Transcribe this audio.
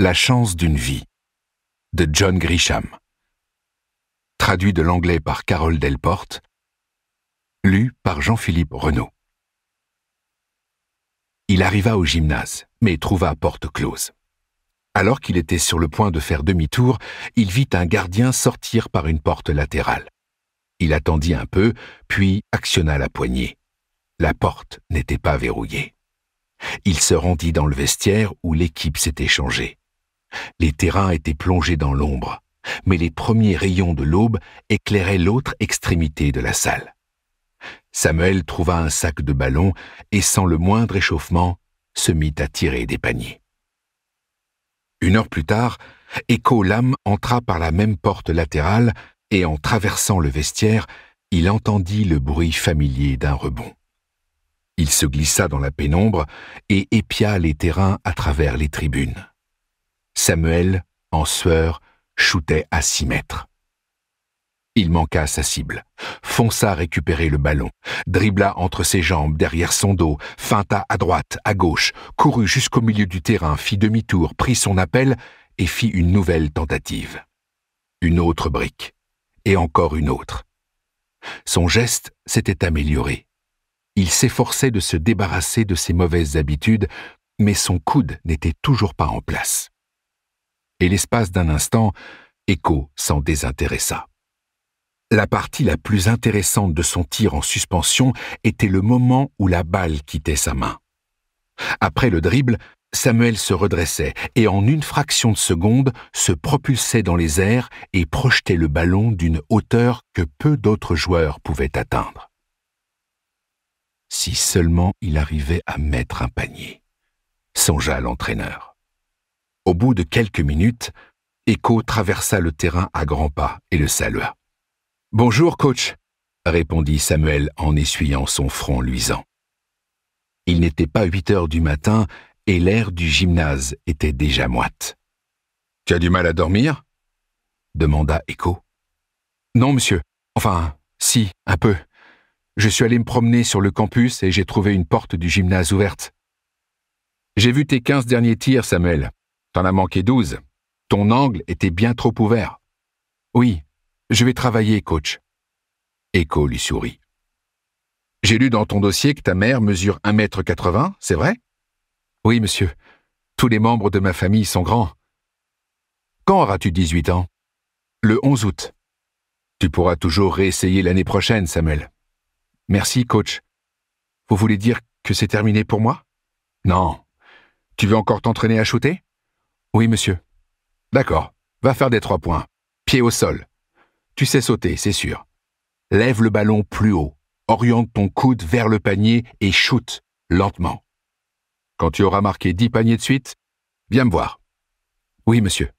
La chance d'une vie de John Grisham. Traduit de l'anglais par Carole Delporte. Lu par Jean-Philippe Renaud. Il arriva au gymnase, mais trouva porte close. Alors qu'il était sur le point de faire demi-tour, il vit un gardien sortir par une porte latérale. Il attendit un peu, puis actionna la poignée. La porte n'était pas verrouillée. Il se rendit dans le vestiaire où l'équipe s'était changée. Les terrains étaient plongés dans l'ombre, mais les premiers rayons de l'aube éclairaient l'autre extrémité de la salle. Samuel trouva un sac de ballons et, sans le moindre échauffement, se mit à tirer des paniers. Une heure plus tard, Echo Lam entra par la même porte latérale et, en traversant le vestiaire, il entendit le bruit familier d'un rebond. Il se glissa dans la pénombre et épia les terrains à travers les tribunes. Samuel, en sueur, shootait à six mètres. Il manqua sa cible, fonça récupérer le ballon, dribbla entre ses jambes, derrière son dos, feinta à droite, à gauche, courut jusqu'au milieu du terrain, fit demi-tour, prit son appel et fit une nouvelle tentative. Une autre brique, et encore une autre. Son geste s'était amélioré. Il s'efforçait de se débarrasser de ses mauvaises habitudes, mais son coude n'était toujours pas en place et l'espace d'un instant, Echo s'en désintéressa. La partie la plus intéressante de son tir en suspension était le moment où la balle quittait sa main. Après le dribble, Samuel se redressait et en une fraction de seconde se propulsait dans les airs et projetait le ballon d'une hauteur que peu d'autres joueurs pouvaient atteindre. Si seulement il arrivait à mettre un panier, songea l'entraîneur. Au bout de quelques minutes, Echo traversa le terrain à grands pas et le salua. Bonjour, coach, répondit Samuel en essuyant son front luisant. Il n'était pas huit heures du matin et l'air du gymnase était déjà moite. Tu as du mal à dormir demanda Echo. Non, monsieur. Enfin, si, un peu. Je suis allé me promener sur le campus et j'ai trouvé une porte du gymnase ouverte. J'ai vu tes quinze derniers tirs, Samuel. T'en manqué douze. Ton angle était bien trop ouvert. Oui, je vais travailler, coach. Echo lui sourit. J'ai lu dans ton dossier que ta mère mesure 1m80, c'est vrai Oui, monsieur. Tous les membres de ma famille sont grands. Quand auras-tu 18 ans Le 11 août. Tu pourras toujours réessayer l'année prochaine, Samuel. Merci, coach. Vous voulez dire que c'est terminé pour moi Non. Tu veux encore t'entraîner à shooter oui, monsieur. D'accord. Va faire des trois points. Pied au sol. Tu sais sauter, c'est sûr. Lève le ballon plus haut. Oriente ton coude vers le panier et shoot, lentement. Quand tu auras marqué dix paniers de suite, viens me voir. Oui, monsieur.